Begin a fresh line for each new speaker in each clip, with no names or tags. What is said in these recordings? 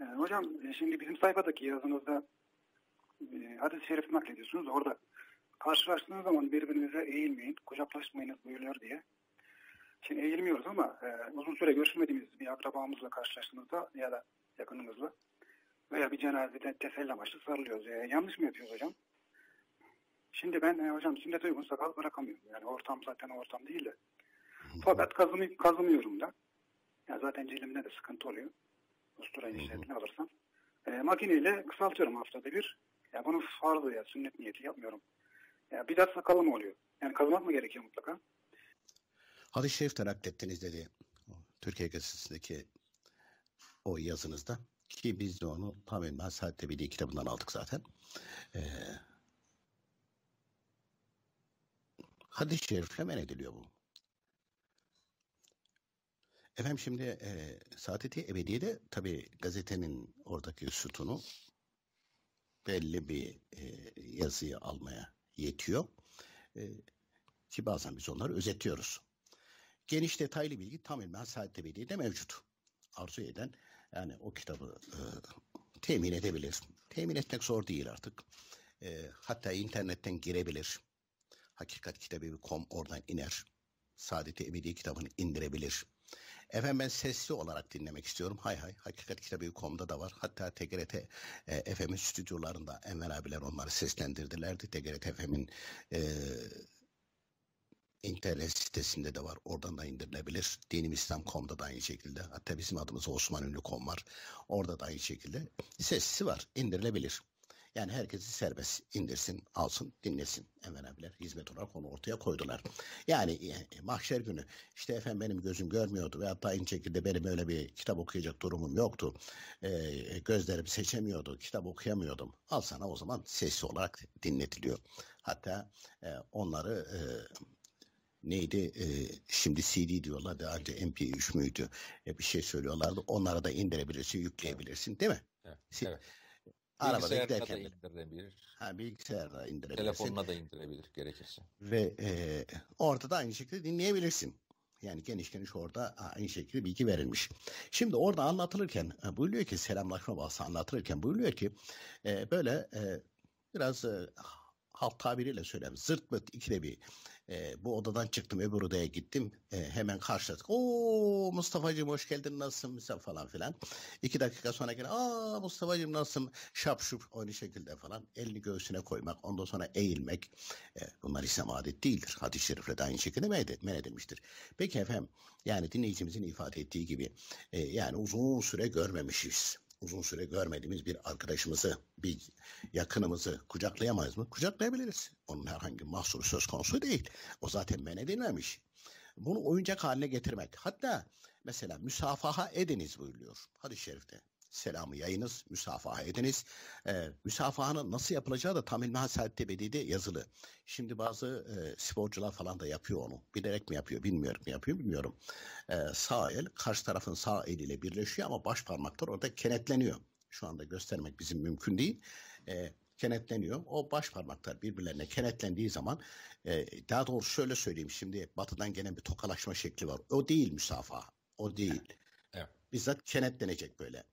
Ee, hocam e, şimdi bizim sayfadaki yazınızda e, hadis-i şerif naklediyorsunuz. Orada karşılaştığınız zaman birbirinize eğilmeyin, kucaklaşmayınız buyuruyor diye. Şimdi eğilmiyoruz ama e, uzun süre görüşmediğimiz bir akrabamızla karşılaştığımızda ya da yakınımızla veya bir cenazede teselli amaçlı sarılıyoruz. E, yanlış mı yapıyoruz hocam? Şimdi ben e, hocam sünnet uygun sakal bırakamıyorum. Yani ortam zaten ortam değil de. Fakat kazım, kazımıyorum da. Ya zaten cilimde de sıkıntı oluyor ustura işlemini alırsam. E, makineyle kısaltıyorum haftada bir. Ya bunu farzı ya sünnet niyeti yapmıyorum. Ya bidat sakalı mı oluyor? Yani kazanmak mı gerekiyor mutlaka? Hadis-i şerif teraklit ettiniz dedi Türkiye gazetesindeki o yazınızda ki biz de onu tamamen Hasatte Bili kitabından aldık zaten. Ee, hadis-i şerifle men ediliyor bu. Efendim şimdi e, Saadeti Ebediye'de tabii gazetenin oradaki sütunu belli bir e, yazıyı almaya yetiyor. E, ki bazen biz onları özetiyoruz. Geniş detaylı bilgi tam ilmen Saadet Ebediye'de mevcut. Arzu eden yani o kitabı e, temin edebilir. Temin etmek zor değil artık. E, hatta internetten girebilir. Hakikatkitabevi.com oradan iner. Saadet-i Ebediye kitabını indirebilir Efendim ben sesli olarak dinlemek istiyorum. Hay hay Hakikat Kitabı.com'da da var. Hatta TGRT e, FM'in stüdyolarında Enver abiler onları seslendirdilerdi. TGRT FM'in e, internet sitesinde de var. Oradan da indirilebilir. Dinimislam.com'da da aynı şekilde. Hatta bizim adımız Osman Ünlü.com var. Orada da aynı şekilde sesli var. İndirilebilir. Yani herkesi serbest indirsin, alsın, dinlesin. Hemen abiler hizmet olarak onu ortaya koydular. Yani e, e, mahşer günü işte efendim benim gözüm görmüyordu ve hatta aynı şekilde benim öyle bir kitap okuyacak durumum yoktu. E, e gözlerim seçemiyordu, kitap okuyamıyordum. Al sana o zaman sesli olarak dinletiliyor. Hatta e, onları e, neydi e, şimdi CD diyorlar da önce MP3 müydü e, bir şey söylüyorlardı. Onlara da indirebilirsin, yükleyebilirsin değil mi? Evet. evet. Arabada giderken. Da indirebilir. Ha, bilgisayarda indirebilir. Telefonuna da indirebilir gerekirse. Ve e, orada aynı şekilde dinleyebilirsin. Yani geniş geniş orada aynı şekilde bilgi verilmiş. Şimdi orada anlatılırken e, buyuruyor ki selamlaşma bahsi anlatılırken buyuruyor ki e, böyle e, biraz e, halk tabiriyle söyleyeyim zırt pırt ikide bir e, bu odadan çıktım öbür odaya gittim. E, hemen karşıladık. O Mustafa'cığım hoş geldin nasılsın mesela falan filan. İki dakika sonra gene aa Mustafa'cığım nasılsın şap şup aynı şekilde falan. Elini göğsüne koymak ondan sonra eğilmek. E, bunlar İslam adet değildir. Hadis-i şerifle de aynı şekilde men edilmiştir. Peki efendim yani dinleyicimizin ifade ettiği gibi e, yani uzun süre görmemişiz uzun süre görmediğimiz bir arkadaşımızı, bir yakınımızı kucaklayamaz mı? Kucaklayabiliriz. Onun herhangi mahsuru söz konusu değil. O zaten men edilmemiş. Bunu oyuncak haline getirmek. Hatta mesela müsafaha ediniz buyuruyor hadis-i şerifte selamı yayınız, müsafaha ediniz. E, ee, müsafahanın nasıl yapılacağı da tam ilmihal saatte yazılı. Şimdi bazı e, sporcular falan da yapıyor onu. Bilerek mi yapıyor, bilmiyorum mu yapıyor, bilmiyorum. E, sağ el, karşı tarafın sağ eliyle birleşiyor ama baş parmaklar orada kenetleniyor. Şu anda göstermek bizim mümkün değil. E, kenetleniyor. O baş parmaklar birbirlerine kenetlendiği zaman e, daha doğrusu şöyle söyleyeyim şimdi batıdan gelen bir tokalaşma şekli var. O değil müsafaha. O değil. Evet. Bizzat kenetlenecek böyle.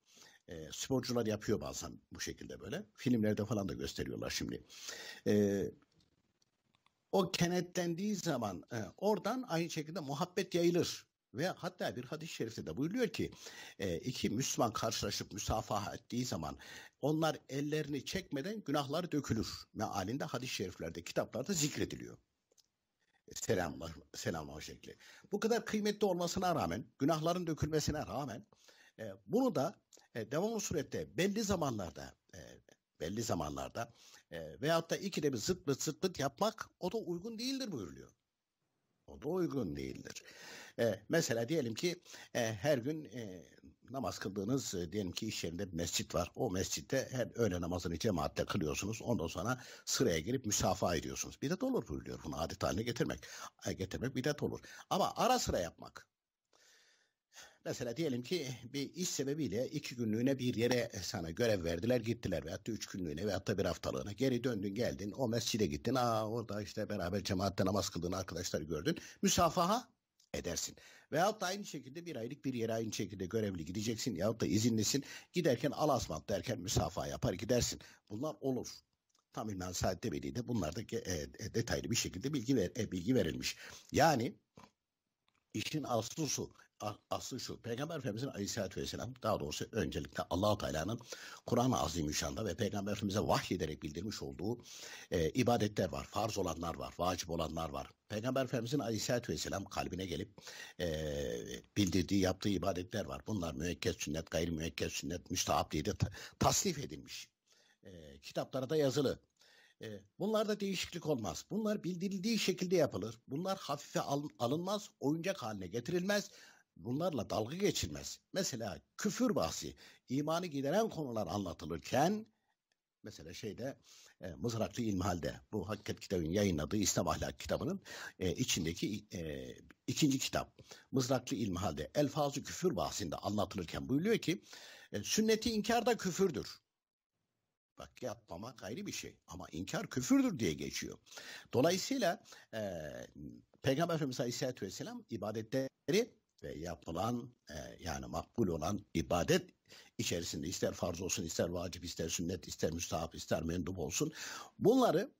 E, sporcular yapıyor bazen bu şekilde böyle. Filmlerde falan da gösteriyorlar şimdi. E, o kenetlendiği zaman e, oradan aynı şekilde muhabbet yayılır. Ve hatta bir hadis-i şerifte de buyuruyor ki e, iki Müslüman karşılaşıp müsafaha ettiği zaman onlar ellerini çekmeden günahlar dökülür. Mealinde hadis-i şeriflerde, kitaplarda zikrediliyor. Selamlar, selamlama şekli. Bu kadar kıymetli olmasına rağmen, günahların dökülmesine rağmen e, bunu da e, devamlı surette belli zamanlarda e, belli zamanlarda e, veyahut da ikide bir zıt bıt zıt bıt yapmak o da uygun değildir buyuruluyor. O da uygun değildir. E, mesela diyelim ki e, her gün e, namaz kıldığınız e, diyelim ki iş yerinde bir mescit var. O mescitte her öğle namazını cemaatte kılıyorsunuz. Ondan sonra sıraya girip müsafa ediyorsunuz. bir de olur buyuruyor. Bunu adet haline getirmek. E, getirmek de olur. Ama ara sıra yapmak. Mesela diyelim ki bir iş sebebiyle iki günlüğüne bir yere e, sana görev verdiler gittiler veyahut da üç günlüğüne veyahut da bir haftalığına geri döndün geldin o mescide gittin aa orada işte beraber cemaatte namaz kıldığın arkadaşları gördün müsafaha edersin. Veyahut da aynı şekilde bir aylık bir yere aynı şekilde görevli gideceksin yahut da izinlisin giderken alasmalt derken müsafaha yapar gidersin. Bunlar olur. Tam İlmihal Saadet'te Veli'de bunlarda e, e, detaylı bir şekilde bilgi, ver, e, bilgi verilmiş. Yani işin aslı aslı şu. Peygamber Efendimiz'in aleyhissalatü vesselam daha doğrusu öncelikle allah Teala'nın Kur'an-ı Azimüşşan'da ve Peygamber Efendimiz'e vahyederek bildirmiş olduğu e, ibadetler var. Farz olanlar var, vacip olanlar var. Peygamber Efendimiz'in aleyhissalatü vesselam kalbine gelip e, bildirdiği, yaptığı ibadetler var. Bunlar müekket sünnet, gayri müekket sünnet, müstahap diye de tasnif edilmiş. E, kitaplara da yazılı. E, bunlarda değişiklik olmaz. Bunlar bildirildiği şekilde yapılır. Bunlar hafife alınmaz, oyuncak haline getirilmez bunlarla dalga geçilmez. Mesela küfür bahsi, imanı gideren konular anlatılırken mesela şeyde e, Mızraklı İlmihal'de bu Hakikat kitabının yayınladığı İslam Ahlak kitabının e, içindeki e, ikinci kitap Mızraklı İlmihal'de Elfazı Küfür bahsinde anlatılırken buyuruyor ki e, sünneti inkar da küfürdür. Bak yapmamak ayrı bir şey ama inkar küfürdür diye geçiyor. Dolayısıyla e, Peygamber Efendimiz Aleyhisselatü Vesselam ibadetleri ve yapılan e, yani makbul olan ibadet içerisinde ister farz olsun, ister vacip, ister sünnet, ister müstahap, ister mendup olsun. Bunları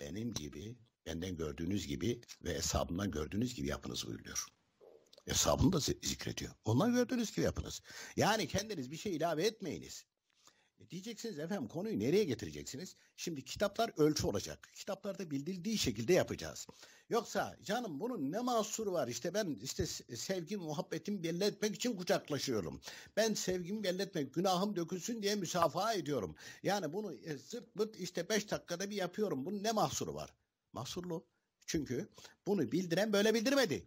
benim gibi, benden gördüğünüz gibi ve hesabından gördüğünüz gibi yapınız buyuruyor. Hesabını da zikrediyor. Ondan gördüğünüz gibi yapınız. Yani kendiniz bir şey ilave etmeyiniz. E diyeceksiniz efendim konuyu nereye getireceksiniz? Şimdi kitaplar ölçü olacak. Kitaplarda bildirildiği şekilde yapacağız. Yoksa canım bunun ne mahsuru var? İşte ben işte sevgim, muhabbetimi belli etmek için kucaklaşıyorum. Ben sevgimi belli etmek, günahım dökülsün diye müsafaa ediyorum. Yani bunu e, zırt bırt işte beş dakikada bir yapıyorum. Bunun ne mahsuru var? Mahsurlu. Çünkü bunu bildiren böyle bildirmedi.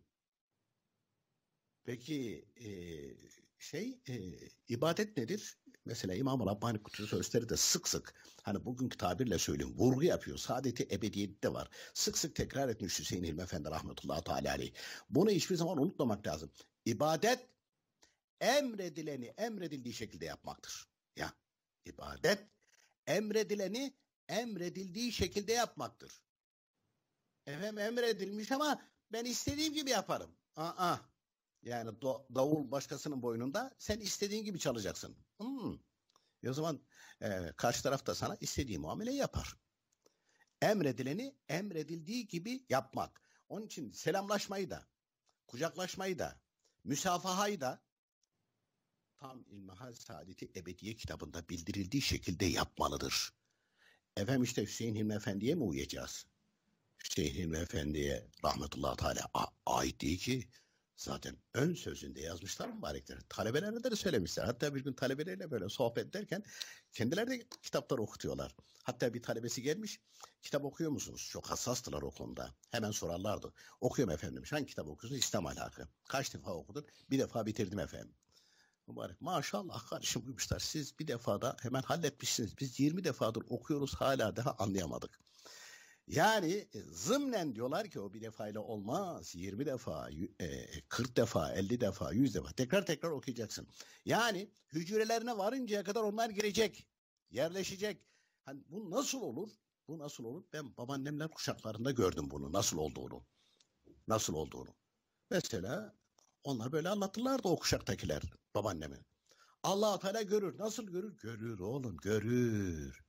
Peki e, şey e, ibadet nedir? Mesela İmam-ı Rabbani Kutusu Sözleri de sık sık hani bugünkü tabirle söyleyeyim vurgu yapıyor. Saadeti ebediyette var. Sık sık tekrar etmiş Hüseyin Hilmi Efendi rahmetullahi teala aleyh. Bunu hiçbir zaman unutmamak lazım. İbadet emredileni emredildiği şekilde yapmaktır. Ya ibadet emredileni emredildiği şekilde yapmaktır. Efendim emredilmiş ama ben istediğim gibi yaparım. Aa, yani do- davul başkasının boynunda sen istediğin gibi çalacaksın. Hmm. E o zaman e, karşı taraf da sana istediği muameleyi yapar. Emredileni emredildiği gibi yapmak. Onun için selamlaşmayı da, kucaklaşmayı da, müsafahayı da tam İlmihal Saadeti Ebediye kitabında bildirildiği şekilde yapmalıdır. Efendim işte Hüseyin Hilmi Efendi'ye mi uyacağız? Hüseyin Hilmi Efendi'ye rahmetullahi teala ait değil ki Zaten ön sözünde yazmışlar mübarekler. Talebelerine de söylemişler. Hatta bir gün talebelerle böyle sohbet ederken kendileri de kitapları okutuyorlar. Hatta bir talebesi gelmiş. Kitap okuyor musunuz? Çok hassastılar o konuda. Hemen sorarlardı. Okuyorum efendim. Hangi kitap okuyorsunuz? İslam alakı. Kaç defa okudun? Bir defa bitirdim efendim. Mübarek maşallah kardeşim buyurmuşlar. Siz bir defada hemen halletmişsiniz. Biz 20 defadır okuyoruz hala daha anlayamadık. Yani e, zımnen diyorlar ki o bir defayla olmaz. 20 defa, 40 e, defa, 50 defa, 100 defa tekrar tekrar okuyacaksın. Yani hücrelerine varıncaya kadar onlar girecek, yerleşecek. Hani bu nasıl olur? Bu nasıl olur? Ben babaannemler kuşaklarında gördüm bunu nasıl olduğunu. Nasıl olduğunu. Mesela onlar böyle anlatırlardı o kuşaktakiler babaannemi. Allah Teala görür. Nasıl görür? Görür oğlum, görür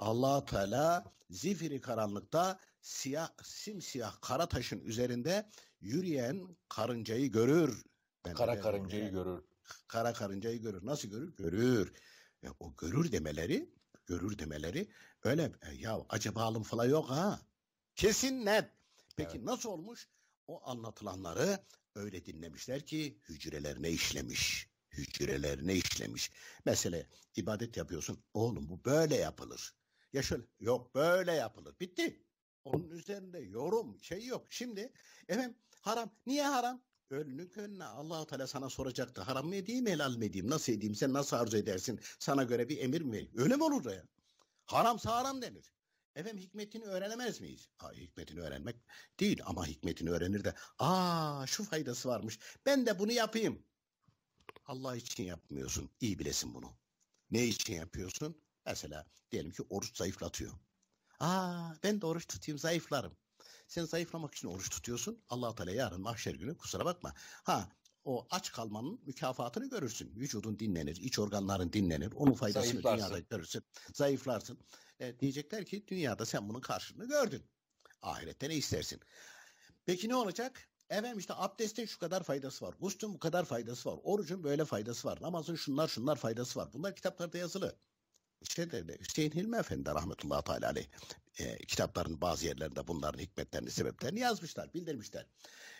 allah Teala zifiri karanlıkta siyah, simsiyah kara taşın üzerinde yürüyen karıncayı görür. Ben kara karıncayı görür. Kara karıncayı görür. Nasıl görür? Görür. Ya, o görür demeleri, görür demeleri öyle e, ya acaba alım falan yok ha. Kesin net. Peki evet. nasıl olmuş? O anlatılanları öyle dinlemişler ki hücrelerine işlemiş. Hücrelerine işlemiş. Mesela ibadet yapıyorsun. Oğlum bu böyle yapılır. Ya şöyle yok böyle yapılır. Bitti. Onun üzerinde yorum şey yok. Şimdi efendim haram. Niye haram? Önünü gönlüne allah Teala sana soracaktı. Haram mı edeyim, helal mi edeyim, nasıl edeyim, sen nasıl arzu edersin? Sana göre bir emir mi vereyim? Öyle mi olur da ya? Haramsa haram denir. Efendim hikmetini öğrenemez miyiz? Ha, hikmetini öğrenmek değil ama hikmetini öğrenir de aa şu faydası varmış. Ben de bunu yapayım. Allah için yapmıyorsun. İyi bilesin bunu. Ne için yapıyorsun? Mesela diyelim ki oruç zayıflatıyor. Aa ben de oruç tutayım zayıflarım. Sen zayıflamak için oruç tutuyorsun. Allah Teala yarın mahşer günü kusura bakma. Ha o aç kalmanın mükafatını görürsün. Vücudun dinlenir, iç organların dinlenir. Onun faydasını dünyada görürsün. Zayıflarsın. E, diyecekler ki dünyada sen bunun karşılığını gördün. Ahirette ne istersin? Peki ne olacak? Efendim işte abdestin şu kadar faydası var. Guslün bu kadar faydası var. Orucun böyle faydası var. Namazın şunlar şunlar faydası var. Bunlar kitaplarda yazılı şey dedi, Hüseyin Hilmi Efendi rahmetullahi teala aleyh e, kitapların bazı yerlerinde bunların hikmetlerini, sebeplerini yazmışlar, bildirmişler.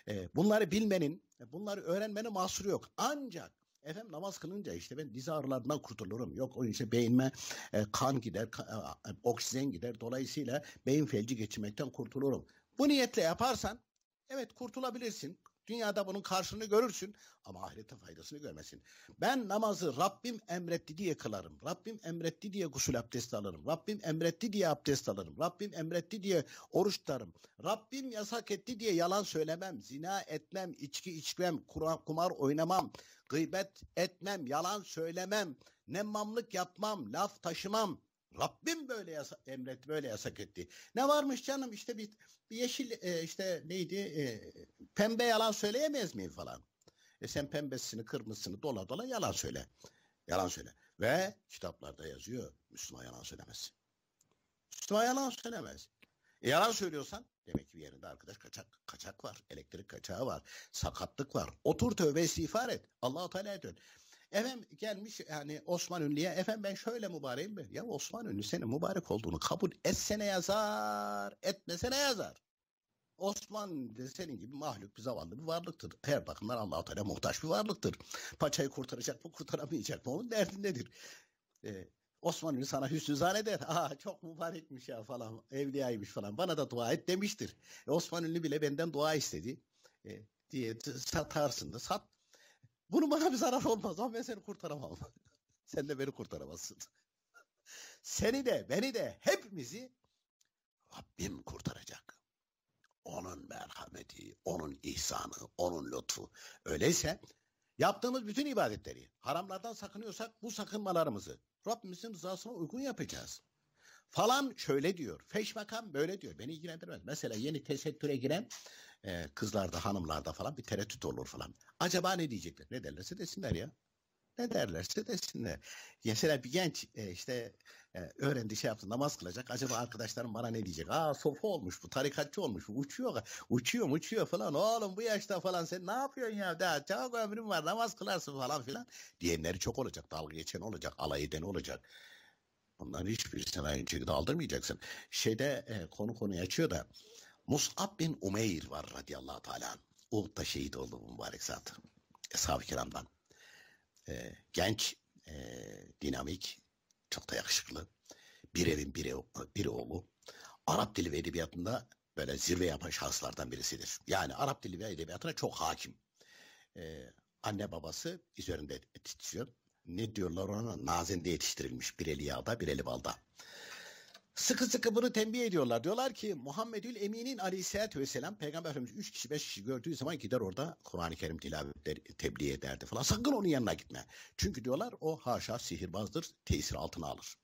E, bunları bilmenin, e, bunları öğrenmenin mahsuru yok. Ancak Efendim namaz kılınca işte ben diz ağrılarından kurtulurum. Yok o işte beynime e, kan gider, ka, e, oksijen gider. Dolayısıyla beyin felci geçirmekten kurtulurum. Bu niyetle yaparsan evet kurtulabilirsin. Dünyada bunun karşılığını görürsün ama ahirete faydasını görmesin. Ben namazı Rabbim emretti diye kılarım. Rabbim emretti diye gusül abdest alırım. Rabbim emretti diye abdest alırım. Rabbim emretti diye oruç tutarım. Rabbim yasak etti diye yalan söylemem. Zina etmem, içki içmem, kumar oynamam, gıybet etmem, yalan söylemem, nemmamlık yapmam, laf taşımam, Rabbim böyle yasa, emret, böyle yasak etti. Ne varmış canım işte bir, bir yeşil e, işte neydi e, pembe yalan söyleyemez miyim falan. E sen pembesini kırmızısını dola dola yalan söyle. Yalan söyle. Ve kitaplarda yazıyor Müslüman yalan söylemez. Müslüman yalan söylemez. E yalan söylüyorsan demek ki bir yerinde arkadaş kaçak kaçak var. Elektrik kaçağı var. Sakatlık var. Otur tövbe istiğfar et. Allah-u Teala'ya dön. Efendim gelmiş yani Osman Ünlü'ye efendim ben şöyle mübareyim ben. Ya Osman Ünlü senin mübarek olduğunu kabul etsene yazar, etmesene yazar. Osman de senin gibi mahluk bir zavallı bir varlıktır. Her bakımdan Allah-u Teala muhtaç bir varlıktır. Paçayı kurtaracak mı kurtaramayacak mı onun derdindedir. Ee, Osman Ünlü sana hüsnü zanneder. Aa çok mübarekmiş ya falan evliyaymış falan bana da dua et demiştir. E, Osman Ünlü bile benden dua istedi. E, diye satarsın da sat bunun bana bir zararı olmaz ama ben seni kurtaramam. Sen de beni kurtaramazsın. seni de beni de hepimizi Rabbim kurtaracak. Onun merhameti, onun ihsanı, onun lütfu. Öyleyse yaptığımız bütün ibadetleri haramlardan sakınıyorsak bu sakınmalarımızı Rabbimizin rızasına uygun yapacağız. Falan şöyle diyor. Feşbakan böyle diyor. Beni ilgilendirmez. Mesela yeni tesettüre giren e, kızlarda, hanımlarda falan bir tereddüt olur falan. Acaba ne diyecekler? Ne derlerse desinler ya. Ne derlerse desinler. Mesela bir genç e, işte e, öğrendi şey yaptı namaz kılacak. Acaba arkadaşlarım bana ne diyecek? Aa sofa olmuş bu tarikatçı olmuş bu uçuyor. Uçuyor uçuyor falan. Oğlum bu yaşta falan sen ne yapıyorsun ya? Daha çok ömrüm var namaz kılarsın falan filan. Diyenleri çok olacak. Dalga geçen olacak. Alay eden olacak. Onların hiçbirisini aynı şekilde aldırmayacaksın. Şeyde e, konu konuyu açıyor da Mus'ab bin Umeyr var radıyallahu teala. da şehit oldu bu mübarek zat. Eshab-ı kiramdan. E, genç, e, dinamik, çok da yakışıklı. Bir evin biri, biri oğlu. Arap dili ve edebiyatında böyle zirve yapan şahıslardan birisidir. Yani Arap dili ve edebiyatına çok hakim. E, anne babası üzerinde titizliyor ne diyorlar ona? nazinde yetiştirilmiş bir eli yağda bir eli balda. Sıkı sıkı bunu tembih ediyorlar. Diyorlar ki Muhammedül Emin'in aleyhissalatü vesselam peygamber efendimiz 3 kişi 5 kişi gördüğü zaman gider orada Kur'an-ı Kerim tilavetleri tebliğ ederdi falan. Sakın onun yanına gitme. Çünkü diyorlar o haşa sihirbazdır tesir altına alır.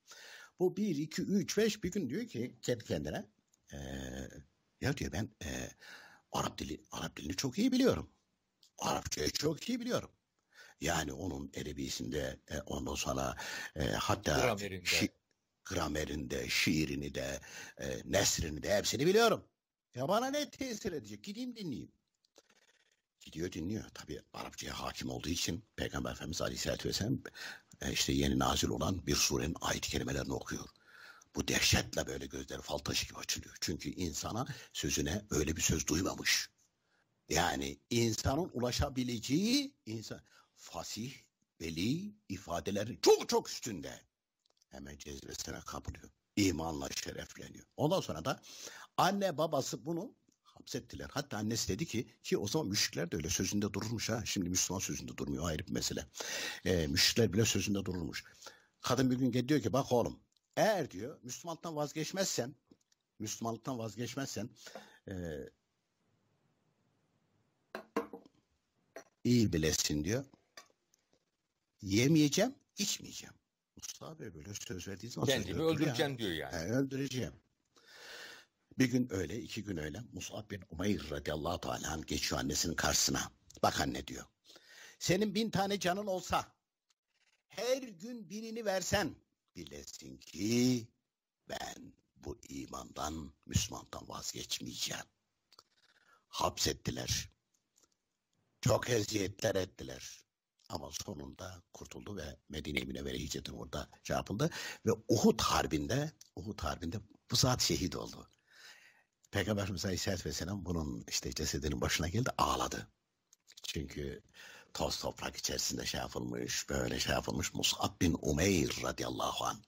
Bu 1, 2, 3, 5 bir gün diyor ki kendi kendine ee, ya diyor ben e, Arap dili Arap dilini çok iyi biliyorum. Arapçayı çok iyi biliyorum. Yani onun edebisinde e, ondan sonra e, hatta gramerinde. Şi, gramerinde, şiirini de, e, nesrini de hepsini biliyorum. Ya bana ne tesir edecek? Gideyim dinleyeyim. Gidiyor dinliyor. Tabi Arapçaya hakim olduğu için Peygamber Efendimiz Aleyhisselatü Vesselam e, işte yeni nazil olan bir surenin ayet kelimelerini okuyor bu dehşetle böyle gözleri fal taşı gibi açılıyor. Çünkü insana sözüne öyle bir söz duymamış. Yani insanın ulaşabileceği insan fasih, beli ifadeleri çok çok üstünde. Hemen cezvesine kaplıyor. İmanla şerefleniyor. Ondan sonra da anne babası bunu hapsettiler. Hatta annesi dedi ki ki o zaman müşrikler de öyle sözünde dururmuş ha. Şimdi Müslüman sözünde durmuyor ayrı bir mesele. E, müşrikler bile sözünde dururmuş. Kadın bir gün geliyor diyor ki bak oğlum eğer diyor Müslümanlıktan vazgeçmezsen Müslümanlıktan vazgeçmezsen e, iyi bilesin diyor yemeyeceğim, içmeyeceğim. Mustafa Bey böyle söz verdiği zaman kendimi öldüreceğim ya. diyor yani. yani. Öldüreceğim. Bir gün öyle, iki gün öyle Musab bin Umeyr radıyallahu teala geçiyor annesinin karşısına. Bak anne diyor. Senin bin tane canın olsa her gün birini versen bilesin ki ben bu imandan, Müslümandan vazgeçmeyeceğim. Hapsettiler. Çok eziyetler ettiler. Ama sonunda kurtuldu ve Medine-i Münevvere hicretin orada şey yapıldı. Ve Uhud Harbi'nde, Uhud Harbi'nde bu saat şehit oldu. Peygamber Efendimiz Aleyhisselatü Vesselam bunun işte cesedinin başına geldi ağladı. Çünkü toz toprak içerisinde şey yapılmış, böyle şey yapılmış Mus'ab bin Umeyr radıyallahu an.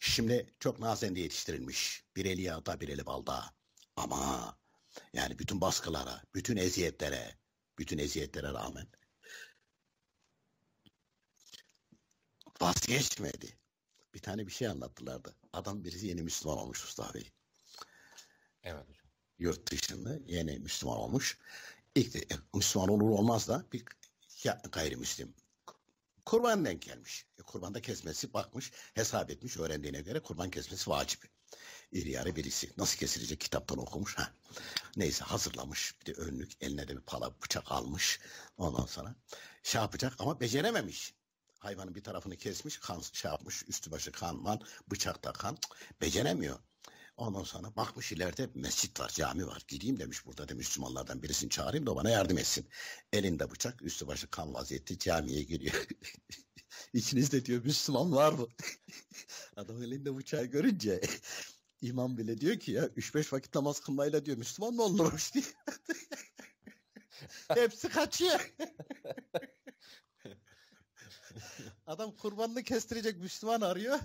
Şimdi çok nazende yetiştirilmiş. Bir eli yağda, bir eli balda. Ama yani bütün baskılara, bütün eziyetlere, bütün eziyetlere rağmen vazgeçmedi. Bir tane bir şey anlattılardı. Adam birisi yeni Müslüman olmuş Mustafa Bey. Evet hocam. Yurt dışında yeni Müslüman olmuş. İlk de, e, Müslüman olur olmaz da bir gayrimüslim kurban denk gelmiş. E, kurban kesmesi bakmış, hesap etmiş öğrendiğine göre kurban kesmesi vacip. İri birisi. Nasıl kesilecek kitaptan okumuş. Ha. Neyse hazırlamış. Bir de önlük eline de bir pala bıçak almış. Ondan sonra şey yapacak ama becerememiş. Hayvanın bir tarafını kesmiş, kan şey yapmış, üstü başı kanman, bıçakta kan. Beceremiyor. Ondan sonra bakmış ileride mescit var, cami var. Gideyim demiş burada demiş Müslümanlardan birisini çağırayım da bana yardım etsin. Elinde bıçak, üstü başı kan vaziyette camiye giriyor. İçinizde diyor Müslüman var mı? Adam elinde bıçağı görünce imam bile diyor ki ya 3-5 vakit namaz kılmayla diyor Müslüman mı olurmuş diye. Hepsi kaçıyor. Adam kurbanını kestirecek Müslüman arıyor.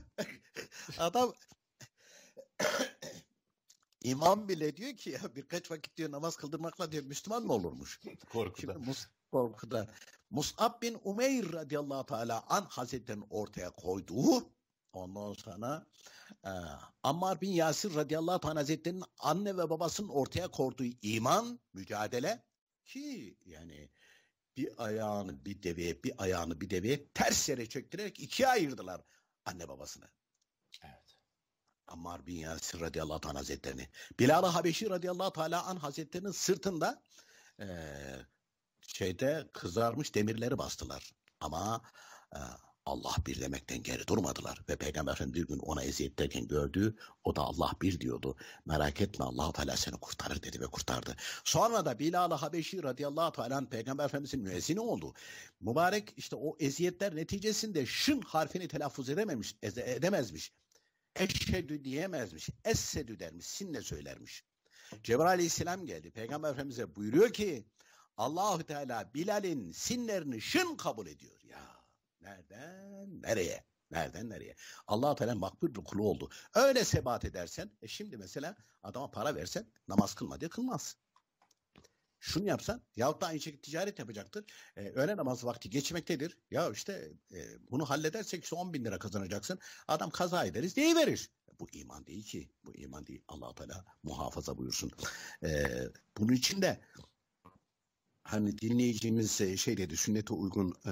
Adam İmam bile diyor ki ya birkaç vakit diyor namaz kıldırmakla diyor Müslüman mı olurmuş? Korkudan. Şimdi Mus korkudan. Mus'ab bin Umeyr radıyallahu teala an hazretlerinin ortaya koyduğu ondan sonra e, Ammar bin Yasir radıyallahu teala hazretlerinin anne ve babasının ortaya koyduğu iman, mücadele ki yani bir ayağını bir deveye, bir ayağını bir deveye ters yere çektirerek ikiye ayırdılar anne babasını. Evet. Ammar bin Yasir radıyallahu anh hazretlerini. Bilal-ı Habeşi radıyallahu teala an hazretlerinin sırtında e, şeyde kızarmış demirleri bastılar. Ama e, Allah bir demekten geri durmadılar ve Peygamber Efendimiz bir gün ona eziyet derken gördüğü o da Allah bir diyordu. Merak etme allah Teala seni kurtarır dedi ve kurtardı. Sonra da Bilal-ı Habeşi radıyallahu teala Peygamber Efendimizin müezzini oldu. Mübarek işte o eziyetler neticesinde şın harfini telaffuz edememiş, edemezmiş. Eşhedü diyemezmiş. Essedü dermiş. Sinle söylermiş. Cebrail aleyhisselam geldi. Peygamber Efendimiz'e buyuruyor ki Allahü Teala Bilal'in sinlerini şın kabul ediyor ya. Nereden nereye? Nereden nereye? Allah Teala makbul bir kulu oldu. Öyle sebat edersen, e şimdi mesela adama para versen namaz kılma diye kılmaz. Şunu yapsan yahut da aynı şekilde ticaret yapacaktır. E, ee, öğle namazı vakti geçmektedir. Ya işte e, bunu halledersek işte 10 bin lira kazanacaksın. Adam kaza ederiz diye verir. Bu iman değil ki. Bu iman değil. allah Teala muhafaza buyursun. E, ee, bunun için de hani dinleyicimiz e, şey dedi sünnete uygun e,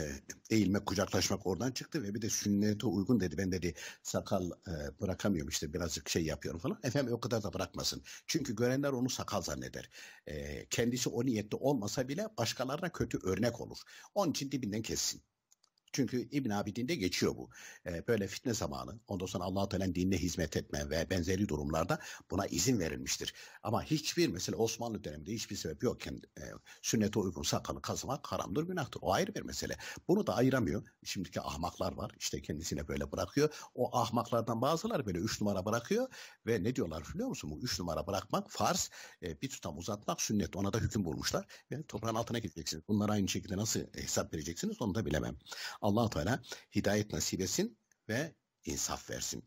e, eğilmek, kucaklaşmak oradan çıktı ve bir de sünnete uygun dedi ben dedi sakal bırakamıyorum işte birazcık şey yapıyorum falan efendim o kadar da bırakmasın çünkü görenler onu sakal zanneder kendisi o niyette olmasa bile başkalarına kötü örnek olur onun için dibinden kessin çünkü İbn Abidin'de geçiyor bu. E, böyle fitne zamanı, ondan sonra Allah Teala'nın dinine hizmet etme ve benzeri durumlarda buna izin verilmiştir. Ama hiçbir mesela Osmanlı döneminde hiçbir sebep yokken e, sünnete uygun sakalı kazımak haramdır, günahtır. O ayrı bir mesele. Bunu da ayıramıyor. Şimdiki ahmaklar var. İşte kendisine böyle bırakıyor. O ahmaklardan bazıları böyle üç numara bırakıyor ve ne diyorlar biliyor musun? Bu üç numara bırakmak farz, e, bir tutam uzatmak sünnet. Ona da hüküm bulmuşlar. Ve toprağın altına gideceksiniz. Bunlara aynı şekilde nasıl hesap vereceksiniz onu da bilemem allah Teala hidayet nasip etsin ve insaf versin.